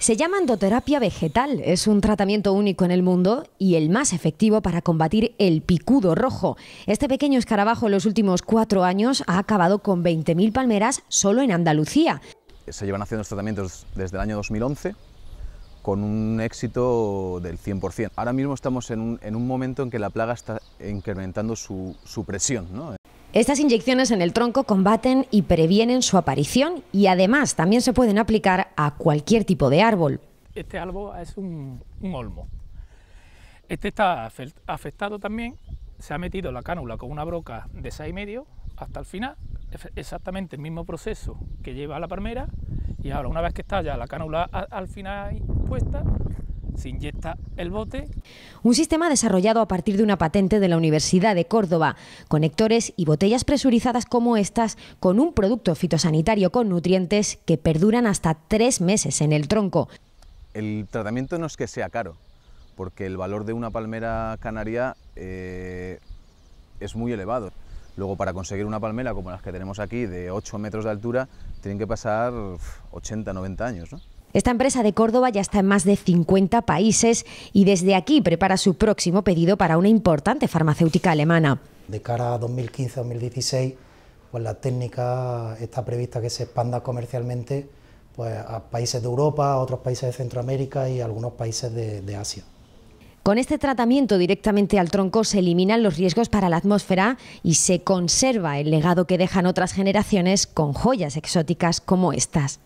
Se llama endoterapia vegetal, es un tratamiento único en el mundo y el más efectivo para combatir el picudo rojo. Este pequeño escarabajo en los últimos cuatro años ha acabado con 20.000 palmeras solo en Andalucía. Se llevan haciendo los tratamientos desde el año 2011 con un éxito del 100%. Ahora mismo estamos en un, momento en que la plaga está incrementando su, su presión. Estas inyecciones en el tronco combaten y previenen su aparición y además también se pueden aplicar a cualquier tipo de árbol. Este árbol es un, olmo. Este está afectado también, se ha metido la cánula con una broca de 6,5 hasta el final, exactamente el mismo proceso que lleva la palmera y ahora una vez que está ya la cánula al final puesta, se inyecta el bote. Un sistema desarrollado a partir de una patente de la Universidad de Córdoba. Conectores y botellas presurizadas como estas con un producto fitosanitario con nutrientes que perduran hasta tres meses en el tronco. El tratamiento no es que sea caro, porque el valor de una palmera canaria eh, es muy elevado. Luego, para conseguir una palmera como las que tenemos aquí, de 8 metros de altura, tienen que pasar 80, 90 años. ¿no? Esta empresa de Córdoba ya está en más de 50 países y desde aquí prepara su próximo pedido para una importante farmacéutica alemana. De cara a 2015-2016, pues la técnica está prevista que se expanda comercialmente pues, a países de Europa, a otros países de Centroamérica y algunos países de Asia. Con este tratamiento directamente al tronco se eliminan los riesgos para la atmósfera y se conserva el legado que dejan otras generaciones con joyas exóticas como estas.